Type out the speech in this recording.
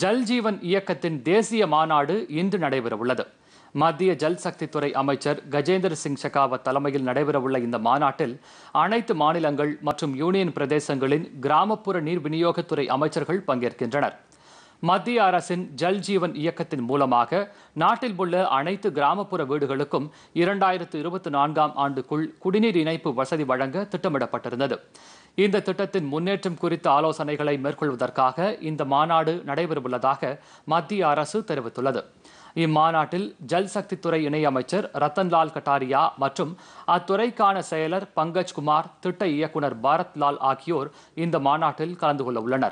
ஜல்ஜீவன் இயக்கத்தின் தேசிய மாநாடு இன்று நடைபெறவுள்ளது மத்திய ஜல் சக்தித்துறை அமைச்சர் கஜேந்திர சிங் ஷெகாவத் தலைமையில் நடைபெறவுள்ள இந்த மாநாட்டில் அனைத்து மாநிலங்கள் மற்றும் யூனியன் பிரதேசங்களின் கிராமப்புற நீர் விநியோகத்துறை அமைச்சர்கள் பங்கேற்கின்றனர் மத்திய அரசின் ஜல் ஜீவன் இயக்கத்தின் மூலமாக நாட்டில் உள்ள அனைத்து கிராமப்புற வீடுகளுக்கும் இரண்டாயிரத்து இருபத்தி நான்காம் ஆண்டுக்குள் குடிநீர் இணைப்பு வசதி வழங்க திட்டமிடப்பட்டிருந்தது இந்த திட்டத்தின் முன்னேற்றம் குறித்த ஆலோசனைகளை மேற்கொள்வதற்காக இந்த மாநாடு நடைபெறவுள்ளதாக மத்திய அரசு தெரிவித்துள்ளது இம்மாநாட்டில் ஜல்சக்தித்துறை இணையமைச்சர் ரத்தன்லால் கட்டாரியா மற்றும் அத்துறைக்கான செயலர் பங்கஜ்குமார் திட்ட இயக்குநர் பாரத்லால் ஆகியோர் இந்த மாநாட்டில் கலந்து கொள்ள உள்ளனர்